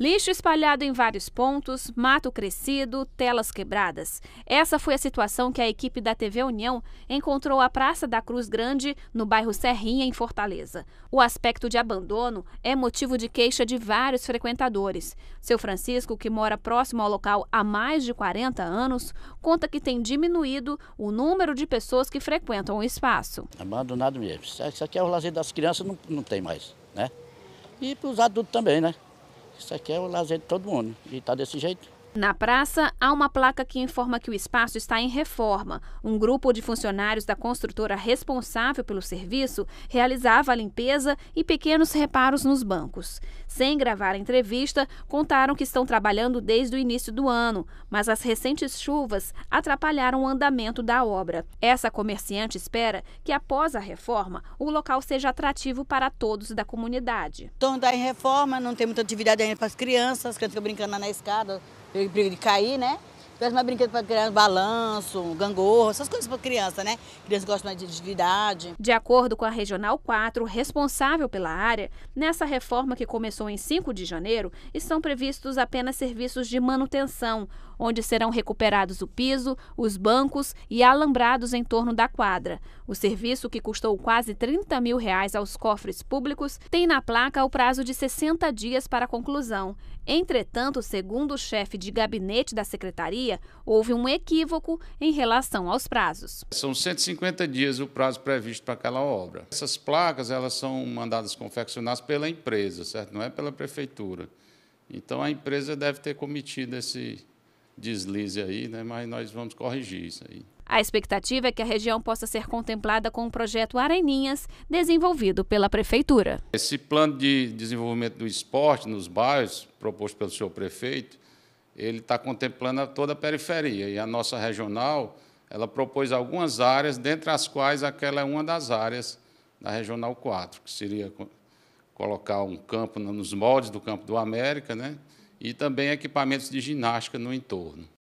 Lixo espalhado em vários pontos, mato crescido, telas quebradas. Essa foi a situação que a equipe da TV União encontrou a Praça da Cruz Grande, no bairro Serrinha, em Fortaleza. O aspecto de abandono é motivo de queixa de vários frequentadores. Seu Francisco, que mora próximo ao local há mais de 40 anos, conta que tem diminuído o número de pessoas que frequentam o espaço. Abandonado mesmo. Isso aqui é o lazer das crianças, não, não tem mais, né? E para os adultos também, né? Isso aqui é o lazer de todo mundo. E tá desse jeito. Na praça, há uma placa que informa que o espaço está em reforma. Um grupo de funcionários da construtora responsável pelo serviço realizava a limpeza e pequenos reparos nos bancos. Sem gravar a entrevista, contaram que estão trabalhando desde o início do ano, mas as recentes chuvas atrapalharam o andamento da obra. Essa comerciante espera que, após a reforma, o local seja atrativo para todos da comunidade. Então, em reforma, não tem muita atividade ainda para as crianças, que ficam brincando na escada briga de cair, né? Peço mais é brinquedo para criança, balanço, gangorro, essas coisas para criança, né? Crianças gostam mais de atividade. De acordo com a Regional 4, responsável pela área, nessa reforma que começou em 5 de janeiro, estão previstos apenas serviços de manutenção, onde serão recuperados o piso, os bancos e alambrados em torno da quadra. O serviço, que custou quase 30 mil reais aos cofres públicos, tem na placa o prazo de 60 dias para conclusão. Entretanto, segundo o chefe de gabinete da secretaria, pandemia, houve um equívoco em relação aos prazos. São 150 dias o prazo previsto para aquela obra. Essas placas elas são mandadas confeccionadas pela empresa, certo? Não é pela prefeitura. Então a empresa deve ter cometido esse deslize aí, né? Mas nós vamos corrigir isso aí. A expectativa é que a região possa ser contemplada com o projeto Areninhas, desenvolvido pela Prefeitura. Esse plano de desenvolvimento do esporte nos bairros, proposto pelo senhor prefeito, ele está contemplando toda a periferia. E a nossa regional, ela propôs algumas áreas, dentre as quais aquela é uma das áreas da Regional 4, que seria colocar um campo nos moldes do campo do América, né? e também equipamentos de ginástica no entorno.